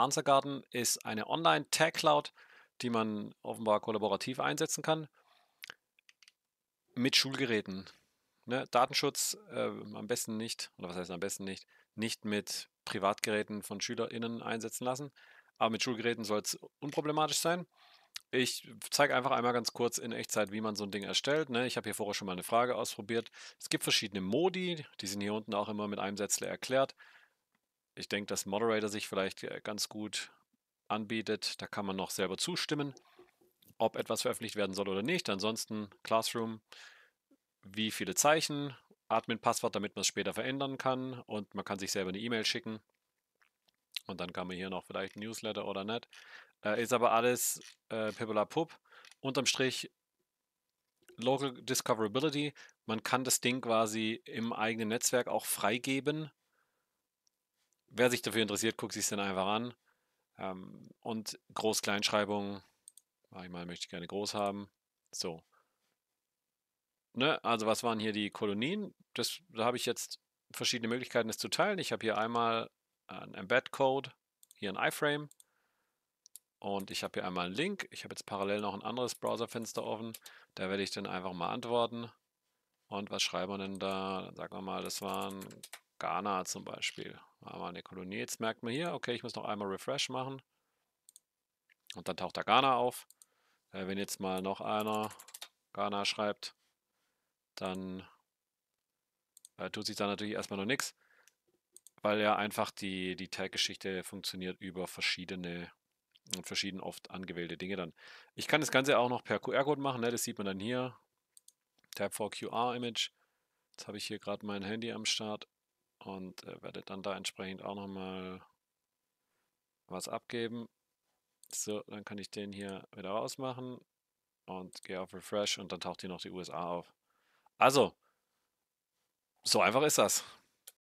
Answer ist eine Online-Tag-Cloud, die man offenbar kollaborativ einsetzen kann mit Schulgeräten. Ne? Datenschutz äh, am besten nicht, oder was heißt am besten nicht, nicht mit Privatgeräten von SchülerInnen einsetzen lassen. Aber mit Schulgeräten soll es unproblematisch sein. Ich zeige einfach einmal ganz kurz in Echtzeit, wie man so ein Ding erstellt. Ne? Ich habe hier vorher schon mal eine Frage ausprobiert. Es gibt verschiedene Modi, die sind hier unten auch immer mit einem Sätzle erklärt. Ich denke, dass Moderator sich vielleicht äh, ganz gut anbietet. Da kann man noch selber zustimmen, ob etwas veröffentlicht werden soll oder nicht. Ansonsten Classroom, wie viele Zeichen, Admin-Passwort, damit man es später verändern kann und man kann sich selber eine E-Mail schicken. Und dann kann man hier noch vielleicht ein Newsletter oder nicht. Äh, ist aber alles äh, Pup. Unterm Strich Local Discoverability. Man kann das Ding quasi im eigenen Netzwerk auch freigeben wer sich dafür interessiert, guckt sich es dann einfach an. Ähm, und Groß-Kleinschreibung, manchmal möchte ich gerne groß haben. So. Ne? Also was waren hier die Kolonien? Das, da habe ich jetzt verschiedene Möglichkeiten, das zu teilen. Ich habe hier einmal einen Embed-Code, hier ein iframe und ich habe hier einmal einen Link. Ich habe jetzt parallel noch ein anderes Browserfenster offen. Da werde ich dann einfach mal antworten. Und was schreiben wir denn da? Dann sagen wir mal, das waren Ghana zum Beispiel. War mal eine Kolonie. Jetzt merkt man hier, okay, ich muss noch einmal Refresh machen. Und dann taucht da Ghana auf. Äh, wenn jetzt mal noch einer Ghana schreibt, dann äh, tut sich da natürlich erstmal noch nichts, weil ja einfach die, die Tag-Geschichte funktioniert über verschiedene und äh, verschieden oft angewählte Dinge dann. Ich kann das Ganze auch noch per QR-Code machen, ne? das sieht man dann hier. Tab for QR Image. Jetzt habe ich hier gerade mein Handy am Start und äh, werde dann da entsprechend auch nochmal was abgeben. So, dann kann ich den hier wieder rausmachen und gehe auf Refresh und dann taucht hier noch die USA auf. Also, so einfach ist das.